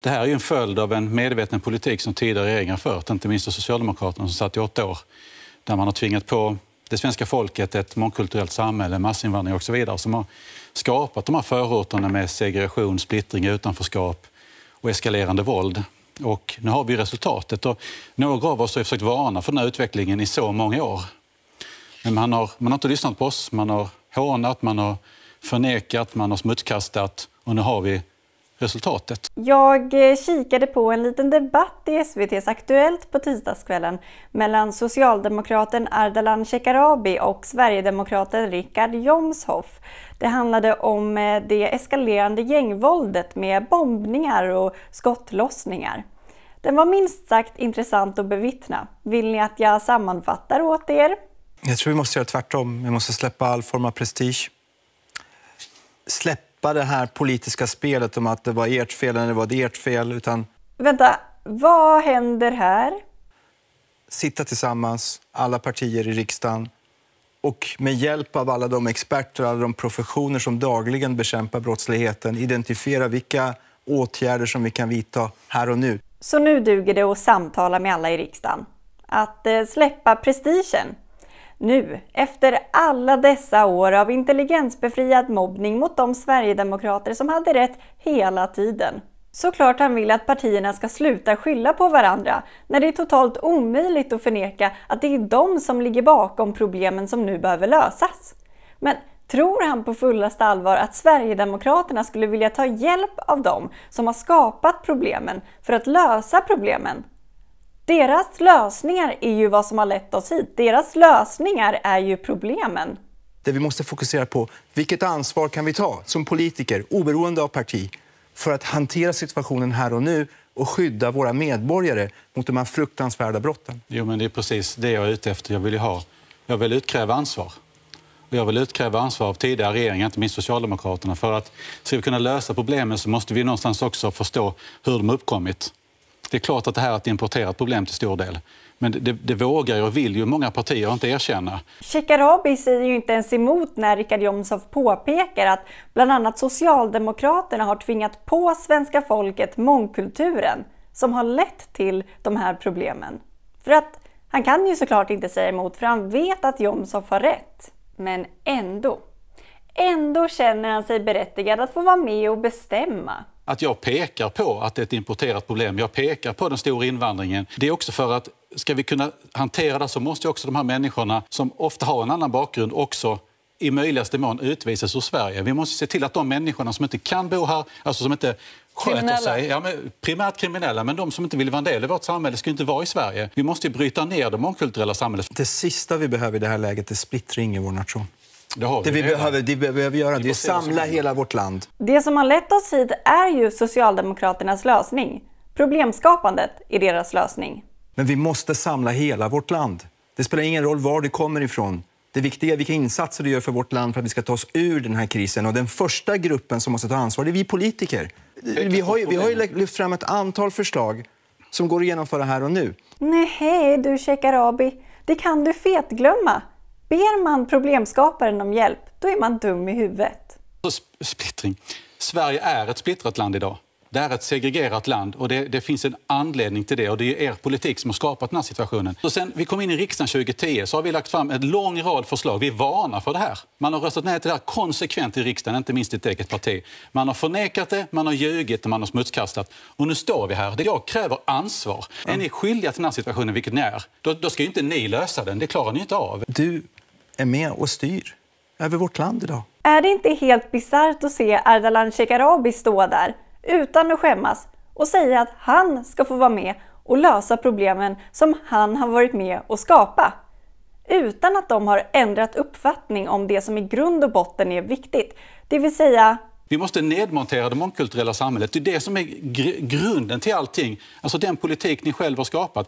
Det här är ju en följd av en medveten politik som tidigare regeringar fört, inte minst av Socialdemokraterna som satt i åtta år, där man har tvingat på det svenska folket ett mångkulturellt samhälle, massinvandring och så vidare, som har skapat de här förorterna med segregation, splittring, utanförskap och eskalerande våld. Och nu har vi resultatet. Och några av oss har försökt varna för den här utvecklingen i så många år. Men man har, man har inte lyssnat på oss, man har hånat, man har förnekat, man har smutskastat och nu har vi resultatet. Jag eh, kikade på en liten debatt i SVTs Aktuellt på tisdagskvällen mellan socialdemokraten Ardalan Shekarabi och sverigedemokraten Richard Jomshoff. Det handlade om eh, det eskalerande gängvåldet med bombningar och skottlossningar. Den var minst sagt intressant att bevittna. Vill ni att jag sammanfattar åt er? Jag tror vi måste göra tvärtom. Vi måste släppa all form av prestige. Släpp släppa det här politiska spelet om att det var ert fel eller det var ert fel. Utan... Vänta, vad händer här? Sitta tillsammans, alla partier i riksdagen och med hjälp av alla de experter och alla de professioner som dagligen bekämpar brottsligheten identifiera vilka åtgärder som vi kan vidta här och nu. Så nu duger det att samtala med alla i riksdagen? Att eh, släppa prestigen nu, efter alla dessa år av intelligensbefriad mobbning mot de sverigedemokrater som hade rätt hela tiden. Såklart han vill att partierna ska sluta skylla på varandra när det är totalt omöjligt att förneka att det är de som ligger bakom problemen som nu behöver lösas. Men tror han på fullaste allvar att Sverigedemokraterna skulle vilja ta hjälp av dem som har skapat problemen för att lösa problemen? Deras lösningar är ju vad som har lett oss hit. Deras lösningar är ju problemen. Det vi måste fokusera på, vilket ansvar kan vi ta som politiker, oberoende av parti, för att hantera situationen här och nu och skydda våra medborgare mot de här fruktansvärda brotten? Jo, men det är precis det jag är ute efter. Jag vill ha. Jag vill utkräva ansvar. jag vill utkräva ansvar av tidigare regeringar, inte minst Socialdemokraterna. För att ska vi kunna lösa problemen så måste vi någonstans också förstå hur de har uppkommit. Det är klart att det här är ett importerat problem till stor del. Men det, det vågar och vill ju många partier inte erkänna. Shekarabi säger ju inte ens emot när Richard Jomshof påpekar att bland annat Socialdemokraterna har tvingat på svenska folket mångkulturen som har lett till de här problemen. För att han kan ju såklart inte säga emot för han vet att Jomshof har rätt. Men ändå. Ändå känner han sig berättigad att få vara med och bestämma att jag pekar på att det är ett importerat problem, jag pekar på den stora invandringen, det är också för att ska vi kunna hantera det så måste också de här människorna som ofta har en annan bakgrund också i möjligaste mån utvisas ur Sverige. Vi måste se till att de människorna som inte kan bo här, alltså som inte sköter kriminella. sig, ja, men primärt kriminella, men de som inte vill vara en del i vårt samhälle ska inte vara i Sverige. Vi måste bryta ner det mångkulturella samhället. Det sista vi behöver i det här läget är splittring i vår nation. Det, vi det vi, behöver, det vi behöver göra det är att samla hela vårt land. Det som har lett oss hit är ju Socialdemokraternas lösning. Problemskapandet är deras lösning. Men vi måste samla hela vårt land. Det spelar ingen roll var du kommer ifrån. Det viktiga är vilka insatser du gör för vårt land för att vi ska ta oss ur den här krisen. Och den första gruppen som måste ta ansvar är vi politiker. Vi har ju, vi har ju lyft fram ett antal förslag som går att genomföra här och nu. Nej, du Shekarabi, det kan du fetglömma. Ber man problemskaparen om hjälp, då är man dum i huvudet. Splittring. Sverige är ett splittrat land idag. Det är ett segregerat land och det, det, finns en anledning till det och det är er politik som har skapat den här situationen. Och sen vi kom in i riksdagen 2010 så har vi lagt fram en lång rad förslag. Vi varnar för det här. Man har röstat nej till det här konsekvent i riksdagen, inte minst i ditt eget parti. Man har förnekat det, man har ljugit och man har smutskastat. Och nu står vi här. Jag kräver ansvar. Är ni skyldiga till den här situationen, vilket ni är, då, då ska ju inte ni lösa den. Det klarar ni inte av. Du är med och styr över vårt land idag. Är det inte helt bisarrt att se Ardalan Shekarabi stå där utan att skämmas och säga att han ska få vara med och lösa problemen som han har varit med och skapa? Utan att de har ändrat uppfattning om det som i grund och botten är viktigt, det vill säga vi måste nedmontera det mångkulturella samhället. Det är det som är gr grunden till allting. Alltså den politik ni själva har skapat.